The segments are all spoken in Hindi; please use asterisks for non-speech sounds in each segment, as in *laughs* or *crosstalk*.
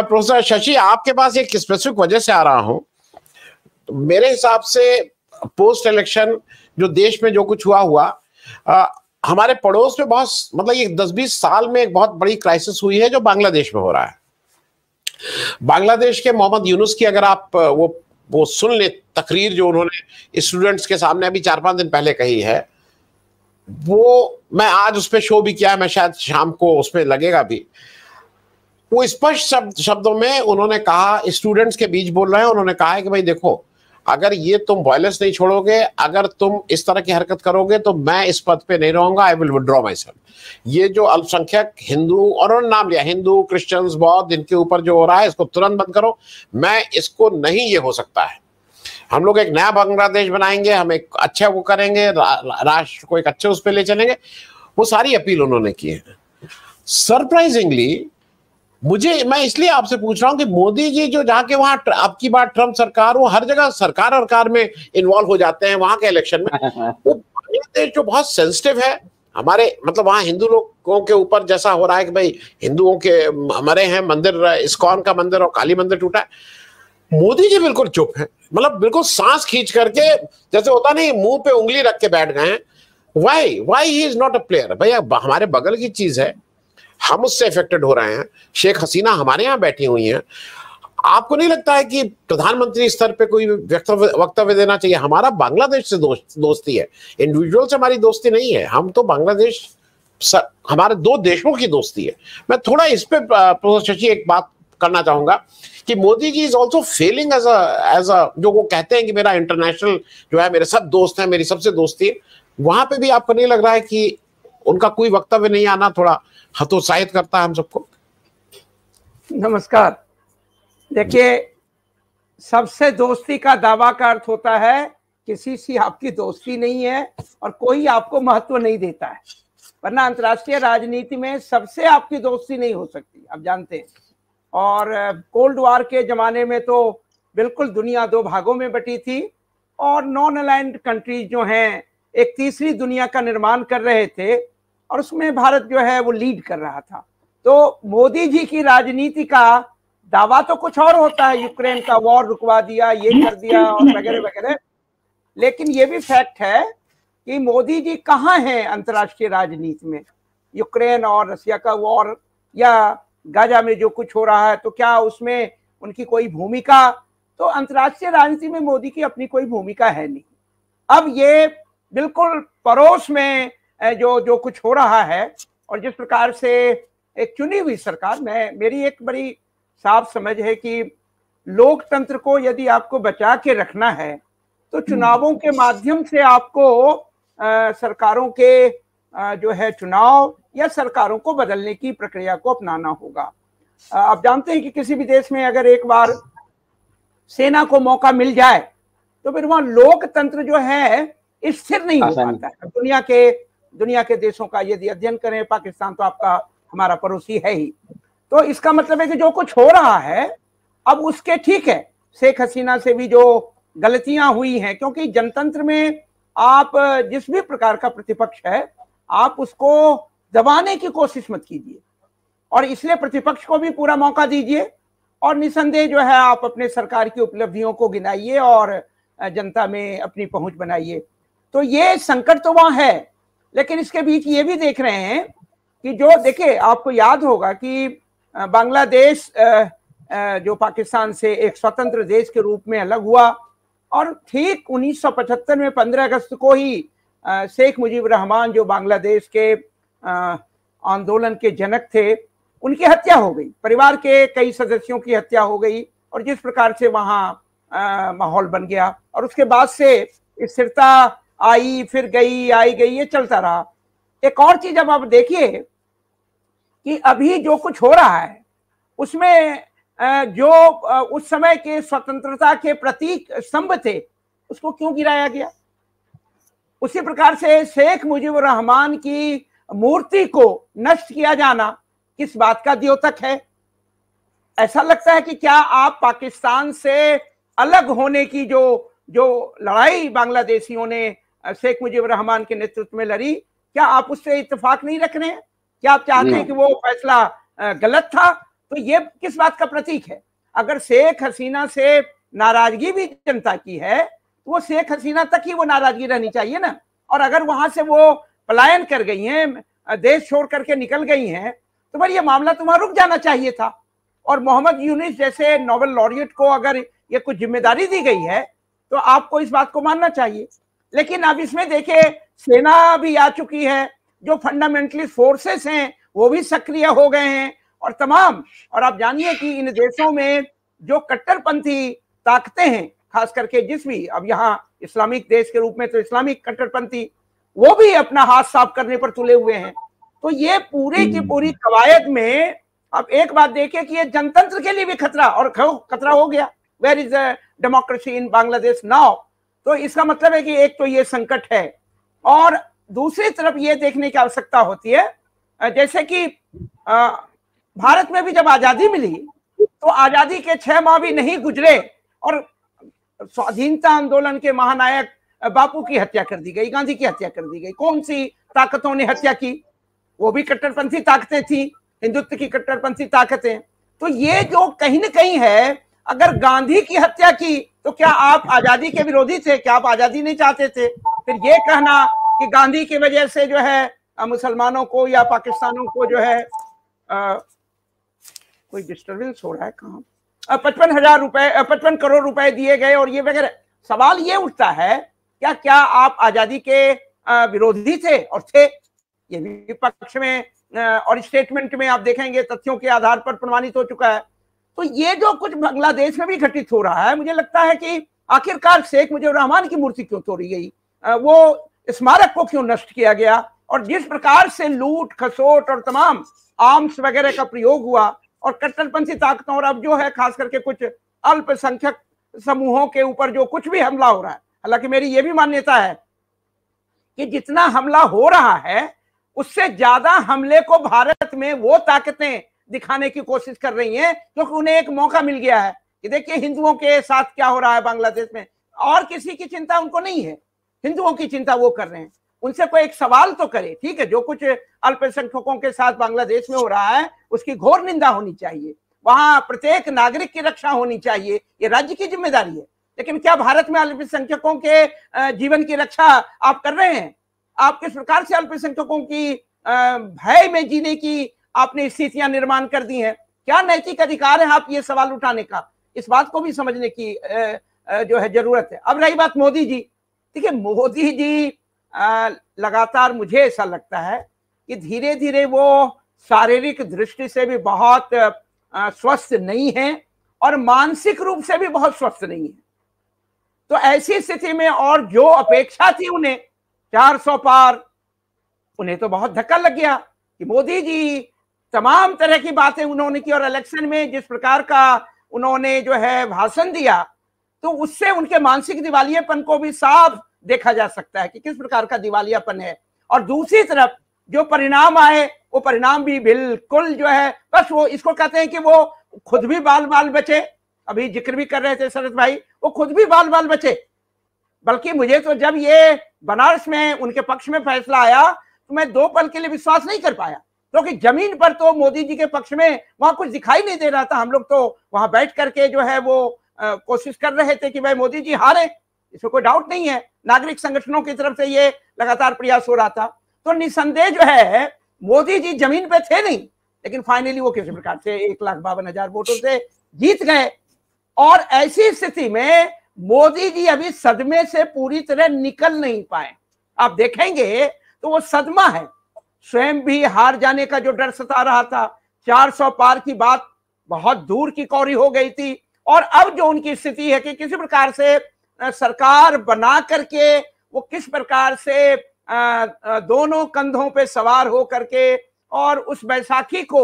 प्रोफेसर शशि आपके पास एक स्पेसिफिक वजह से आ रहा हूं तो मेरे हिसाब से पोस्ट इलेक्शन जो देश में जो कुछ हुआ हुआ आ, हमारे पड़ोस में बहुत मतलब ये दस बीस साल में एक बहुत बड़ी क्राइसिस हुई है जो बांग्लादेश में हो रहा है बांग्लादेश के मोहम्मद यूनुस की अगर आप वो वो सुन ले तकरीर जो उन्होंने स्टूडेंट्स के सामने अभी चार पांच दिन पहले कही है वो मैं आज उस पर शो भी किया है मैं शायद शाम को उसमें लगेगा भी वो स्पष्ट शब्द शब्दों में उन्होंने कहा स्टूडेंट्स के बीच बोल रहे हैं उन्होंने कहा है कि भाई देखो अगर ये तुम वॉयलेंस नहीं छोड़ोगे अगर तुम इस तरह की हरकत करोगे तो मैं इस पद पे नहीं रहूंगा I will withdraw myself ये जो अल्पसंख्यक हिंदू और उन्होंने नाम लिया हिंदू क्रिश्चियंस बौद्ध इनके ऊपर जो हो रहा है इसको तुरंत बंद करो मैं इसको नहीं ये हो सकता है हम लोग एक नया बांग्लादेश बनाएंगे हम एक अच्छा वो करेंगे रा, राष्ट्र को एक अच्छे उस पर ले चलेंगे वो सारी अपील उन्होंने की है सरप्राइजिंगली मुझे मैं इसलिए आपसे पूछ रहा हूँ कि मोदी जी जो जाके के वहाँ आपकी बात ट्रंप सरकार वो हर जगह सरकार सरकार में इन्वॉल्व हो जाते हैं वहां के इलेक्शन में *laughs* वो बांग्लादेश जो बहुत सेंसिटिव है हमारे मतलब वहां हिंदू लोगों के ऊपर जैसा हो रहा है कि भाई हिंदुओं के मरे हैं मंदिर इस्कॉन का मंदिर और काली मंदिर टूटा है मोदी जी बिल्कुल चुप है मतलब बिल्कुल सांस खींच करके जैसे होता नहीं मुंह पे उंगली रख के बैठ गए हैं why why he is not a player भैया हमारे बगल की चीज है हम उससे अफेक्टेड हो रहे हैं शेख हसीना हमारे यहाँ बैठी हुई हैं आपको नहीं लगता है कि प्रधानमंत्री स्तर पे कोई वक्तव्य देना चाहिए हमारा बांग्लादेश से दोस्ती है इंडिविजुअल से हमारी दोस्ती नहीं है हम तो बांग्लादेश हमारे दो देशों की दोस्ती है मैं थोड़ा इस पे प्रोफेसर शशि एक बात करना चाहूंगा कि Modi ji is also failing as as a जो वो कहते हैं कि मेरा इंटरनेशनल जो है मेरे सब दोस्त हैं मेरी सबसे दोस्ती है वहां पे भी आपको नहीं लग रहा है कि उनका कोई वक्तव्य नहीं आना थोड़ा हतोत्साहित करता है हम सबको नमस्कार देखिए सबसे दोस्ती का दावा का अर्थ होता है किसी से आपकी दोस्ती नहीं है और कोई आपको महत्व नहीं देता है वरना अंतरराष्ट्रीय राजनीति में सबसे आपकी दोस्ती नहीं हो सकती आप जानते हैं और कोल्ड वॉर के जमाने में तो बिल्कुल दुनिया दो भागों में बटी थी और नॉन अलाइंड कंट्रीज जो हैं एक तीसरी दुनिया का निर्माण कर रहे थे और उसमें भारत जो है वो लीड कर रहा था तो मोदी जी की राजनीति का दावा तो कुछ और होता है यूक्रेन का वॉर रुकवा दिया ये कर दिया और वगैरह वगैरह लेकिन ये भी फैक्ट है कि मोदी जी कहाँ हैं अंतर्राष्ट्रीय राजनीति में यूक्रेन और रशिया का वॉर या गाजा में जो कुछ हो रहा है तो क्या उसमें उनकी कोई भूमिका तो अंतर्राष्ट्रीय राजनीति में मोदी की अपनी कोई भूमिका है नहीं अब ये बिल्कुल पड़ोस में जो जो कुछ हो रहा है और जिस प्रकार से एक चुनी हुई सरकार मैं मेरी एक बड़ी साफ समझ है कि लोकतंत्र को यदि आपको बचा के रखना है तो हम्म। चुनावों के माध्यम से आपको आ, सरकारों के आ, जो है चुनाव या सरकारों को बदलने की प्रक्रिया को अपनाना होगा आ, आप जानते हैं कि किसी भी देश में अगर एक बार सेना को मौका मिल जाए तो फिर वहां लोकतंत्र जो है स्थिर नहीं हो पाता दुनिया के दुनिया के देशों का यदि अध्ययन करें पाकिस्तान तो आपका हमारा पड़ोसी है ही तो इसका मतलब है कि जो कुछ हो रहा है अब उसके ठीक है शेख हसीना से भी जो गलतियां हुई हैं क्योंकि जनतंत्र में आप जिस भी प्रकार का प्रतिपक्ष है आप उसको दबाने की कोशिश मत कीजिए और इसलिए प्रतिपक्ष को भी पूरा मौका दीजिए और निसंदेह जो है आप अपने सरकार की उपलब्धियों को गिनाइए और जनता में अपनी पहुंच बनाइए तो ये संकट तो वहां है लेकिन इसके बीच ये भी देख रहे हैं कि जो देखिए आपको याद होगा कि बांग्लादेश जो पाकिस्तान से एक स्वतंत्र देश के रूप में अलग हुआ और ठीक 1975 में 15 अगस्त को ही शेख मुजीब रहमान जो बांग्लादेश के आंदोलन के जनक थे उनकी हत्या हो गई परिवार के कई सदस्यों की हत्या हो गई और जिस प्रकार से वहाँ माहौल बन गया और उसके बाद से स्थिरता आई फिर गई आई गई ये चलता रहा एक और चीज अब आप देखिए कि अभी जो कुछ हो रहा है उसमें जो उस समय के स्वतंत्रता के प्रतीक स्तंभ थे उसको क्यों गिराया गया उसी प्रकार से शेख मुजीबुर रहमान की मूर्ति को नष्ट किया जाना किस बात का द्योतक है ऐसा लगता है कि क्या आप पाकिस्तान से अलग होने की जो जो लड़ाई बांग्लादेशियों ने शेख मुजीब रहमान के नेतृत्व में लड़ी क्या आप उससे इतफाक नहीं रख रहे हैं क्या आप चाहते हैं कि वो फैसला गलत था तो ये किस बात का प्रतीक है अगर शेख हसीना से नाराजगी भी जनता की है तो वो शेख हसीना तक ही वो नाराजगी रहनी चाहिए ना और अगर वहां से वो पलायन कर गई हैं देश छोड़ करके निकल गई हैं तो भाई ये मामला तुम्हारा तो रुक जाना चाहिए था और मोहम्मद यूनिस जैसे नोबेल लॉरियट को अगर ये कुछ जिम्मेदारी दी गई है तो आपको इस बात को मानना चाहिए लेकिन अब इसमें देखे सेना भी आ चुकी है जो फंडामेंटली फोर्सेस हैं वो भी सक्रिय हो गए हैं और तमाम और आप जानिए कि इन देशों में जो कट्टरपंथी ताकतें हैं खास करके जिस भी अब यहाँ इस्लामिक देश के रूप में तो इस्लामिक कट्टरपंथी वो भी अपना हाथ साफ करने पर तुले हुए हैं तो ये पूरे की हम्म। पूरी कवायद में अब एक बात देखिए कि ये जनतंत्र के लिए भी खतरा और खतरा हो गया where is a democracy in Bangladesh now तो इसका मतलब है कि एक तो ये संकट है और दूसरी तरफ ये देखने की आवश्यकता होती है जैसे कि भारत में भी जब आजादी मिली तो आजादी के छह माह भी नहीं गुजरे और स्वाधीनता आंदोलन के महानायक बापू की हत्या कर दी गई गांधी की हत्या कर दी गई कौन सी ताकतों ने हत्या की वो भी कट्टरपंथी ताकतें थी हिंदुत्व की कट्टरपंथी ताकतें तो ये जो कहीं ना कहीं है अगर गांधी की हत्या की तो क्या आप आजादी के विरोधी थे क्या आप आजादी नहीं चाहते थे फिर ये कहना कि गांधी की वजह से जो है मुसलमानों को या पाकिस्तानों को जो है आ, कोई डिस्टर्बेंस हो रहा है कहा पचपन हजार रुपए पचपन करोड़ रुपए दिए गए और ये वगैरह सवाल ये उठता है क्या क्या आप आजादी के विरोधी थे और थे ये भी पक्ष में और स्टेटमेंट में आप देखेंगे तथ्यों के आधार पर प्रमाणित हो चुका है तो ये जो कुछ बांग्लादेश में भी घटित हो रहा है मुझे लगता है कि आखिरकार शेख मुजीब रहमान की मूर्ति क्यों तोड़ी गई वो स्मारक को क्यों नष्ट किया गया और जिस प्रकार से लूट खसोट और तमाम आर्म्स वगैरह का प्रयोग हुआ और कट्टरपंथी ताकतों और अब जो है खास करके कुछ अल्पसंख्यक समूहों के ऊपर जो कुछ भी हमला हो रहा है हालांकि मेरी ये भी मान्यता है कि जितना हमला हो रहा है उससे ज्यादा हमले को भारत में वो ताकतें दिखाने की कोशिश कर रही हैं क्योंकि तो उन्हें एक मौका मिल गया है कि देखिए हिंदुओं के साथ क्या हो रहा है बांग्लादेश में और किसी की चिंता उनको नहीं है हिंदुओं की चिंता वो कर रहे हैं उनसे कोई एक सवाल तो करे ठीक है जो कुछ अल्पसंख्यकों के साथ बांग्लादेश में हो रहा है उसकी घोर निंदा होनी चाहिए वहां प्रत्येक नागरिक की रक्षा होनी चाहिए ये राज्य की जिम्मेदारी है लेकिन क्या भारत में अल्पसंख्यकों के जीवन की रक्षा आप कर रहे हैं आप किस प्रकार से अल्पसंख्यकों की भय में जीने की आपने स्थितियां निर्माण कर दी हैं क्या नैतिक अधिकार है आप ये सवाल उठाने का इस बात को भी समझने की जो है जरूरत है अब रही बात मोदी जी देखिए मोदी जी लगातार मुझे ऐसा लगता है कि धीरे धीरे वो शारीरिक दृष्टि से भी बहुत स्वस्थ नहीं है और मानसिक रूप से भी बहुत स्वस्थ नहीं है तो ऐसी स्थिति में और जो अपेक्षा थी उन्हें 400 पार उन्हें तो बहुत धक्का लग गया कि मोदी जी तमाम तरह की बातें उन्होंने की और इलेक्शन में जिस प्रकार का उन्होंने जो है भाषण दिया तो उससे उनके मानसिक दिवालियापन को भी साफ देखा जा सकता है कि किस प्रकार का दिवालियापन है और दूसरी तरफ जो परिणाम आए वो परिणाम भी बिल्कुल जो है बस वो इसको कहते हैं कि वो खुद भी बाल बाल बचे अभी जिक्र भी कर रहे थे शरद भाई वो खुद भी बाल बाल बचे बल्कि मुझे तो जब ये बनारस में उनके पक्ष में फैसला आया तो मैं दो पल के लिए विश्वास नहीं कर पाया क्योंकि जमीन पर तो मोदी जी के पक्ष में वहां कुछ दिखाई नहीं दे रहा था हम लोग तो वहां बैठ करके जो है वो कोशिश कर रहे थे कि भाई मोदी जी हारे इसमें कोई डाउट नहीं है नागरिक संगठनों की तरफ से ये लगातार प्रयास हो रहा था तो निसंदेह जो है मोदी जी जमीन पे थे नहीं लेकिन फाइनली वो किसी प्रकार से एक लाख बावन हजार वोटों से जीत गए और ऐसी स्थिति में मोदी जी अभी सदमे से पूरी तरह निकल नहीं पाए आप देखेंगे तो वो सदमा है स्वयं भी हार जाने का जो डर सता रहा था 400 पार की बात बहुत दूर की कौरी हो गई थी और अब जो उनकी स्थिति है कि किसी प्रकार से सरकार बना करके वो किस प्रकार से दोनों कंधों पे सवार हो करके और उस बैसाखी को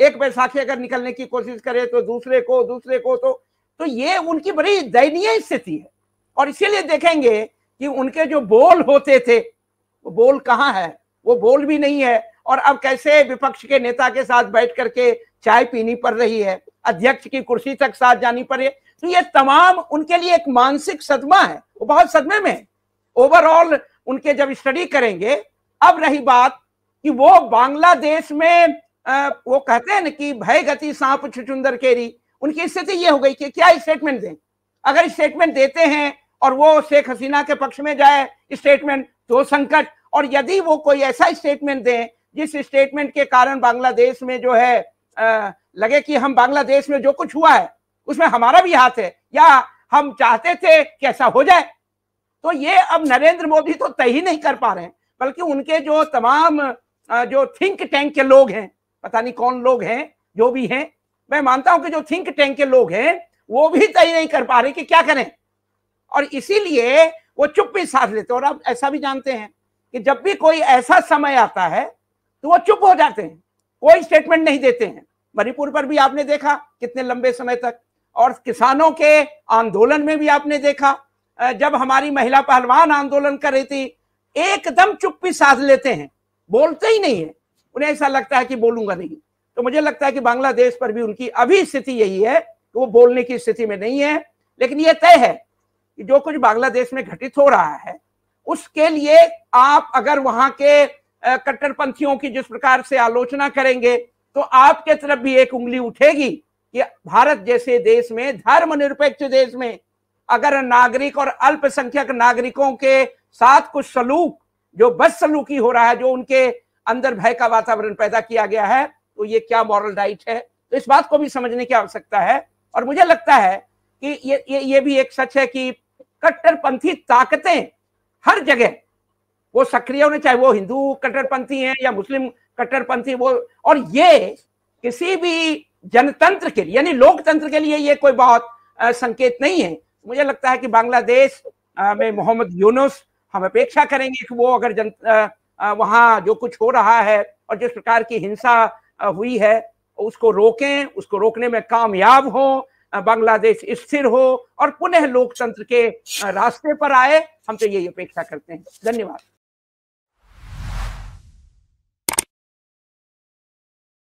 एक बैसाखी अगर निकलने की कोशिश करे तो दूसरे को दूसरे को तो तो ये उनकी बड़ी दयनीय स्थिति है और इसीलिए देखेंगे कि उनके जो बोल होते थे वो बोल कहाँ है वो बोल भी नहीं है और अब कैसे विपक्ष के नेता के साथ बैठ करके चाय पीनी पड़ रही है अध्यक्ष की कुर्सी तक साथ जानी पड़ रही है तो ये तमाम उनके लिए एक मानसिक सदमा है वो बहुत सदमे में ओवरऑल उनके जब स्टडी करेंगे अब रही बात कि वो बांग्लादेश में आ, वो कहते हैं ना कि भय गति सांप छुचुंदर केरी उनकी स्थिति ये हो गई कि क्या स्टेटमेंट दें अगर स्टेटमेंट देते हैं और वो शेख हसीना के पक्ष में जाए स्टेटमेंट तो संकट और यदि वो कोई ऐसा स्टेटमेंट दें जिस स्टेटमेंट के कारण बांग्लादेश में जो है लगे कि हम बांग्लादेश में जो कुछ हुआ है उसमें हमारा भी हाथ है या हम चाहते थे कि ऐसा हो जाए तो ये अब नरेंद्र मोदी तो तय ही नहीं कर पा रहे हैं बल्कि उनके जो तमाम जो थिंक टैंक के लोग हैं पता नहीं कौन लोग हैं जो भी हैं मैं मानता हूं कि जो थिंक टैंक के लोग हैं वो भी तय नहीं कर पा रहे कि क्या करें और इसीलिए वो चुप्पी साथ लेते और अब ऐसा भी जानते हैं कि जब भी कोई ऐसा समय आता है तो वो चुप हो जाते हैं कोई स्टेटमेंट नहीं देते हैं मणिपुर पर भी आपने देखा कितने लंबे समय तक और किसानों के आंदोलन में भी आपने देखा जब हमारी महिला पहलवान आंदोलन कर रही थी एकदम चुप्पी साध लेते हैं बोलते ही नहीं है उन्हें ऐसा लगता है कि बोलूंगा नहीं तो मुझे लगता है कि बांग्लादेश पर भी उनकी अभी स्थिति यही है कि वो बोलने की स्थिति में नहीं है लेकिन ये तय है कि जो कुछ बांग्लादेश में घटित हो रहा है उसके लिए आप अगर वहां के कट्टरपंथियों की जिस प्रकार से आलोचना करेंगे तो आपके तरफ भी एक उंगली उठेगी कि भारत जैसे देश में धर्मनिरपेक्ष देश में अगर नागरिक और अल्पसंख्यक नागरिकों के साथ कुछ सलूक जो बस सलूकी हो रहा है जो उनके अंदर भय का वातावरण पैदा किया गया है तो ये क्या मॉरल राइट है तो इस बात को भी समझने की आवश्यकता है और मुझे लगता है कि ये ये, ये भी एक सच है कि कट्टरपंथी ताकतें हर जगह वो सक्रिय होने चाहे वो हिंदू कट्टरपंथी हैं या मुस्लिम कट्टरपंथी वो और ये किसी भी जनतंत्र के लिए यानी लोकतंत्र के लिए ये कोई बहुत संकेत नहीं है मुझे लगता है कि बांग्लादेश में मोहम्मद यूनुस हम अपेक्षा करेंगे कि वो अगर जन वहाँ जो कुछ हो रहा है और जिस प्रकार की हिंसा हुई है उसको रोकें उसको रोकने में कामयाब हो बांग्लादेश स्थिर हो और पुनः लोकतंत्र के रास्ते पर आए हम तो यही अपेक्षा करते हैं धन्यवाद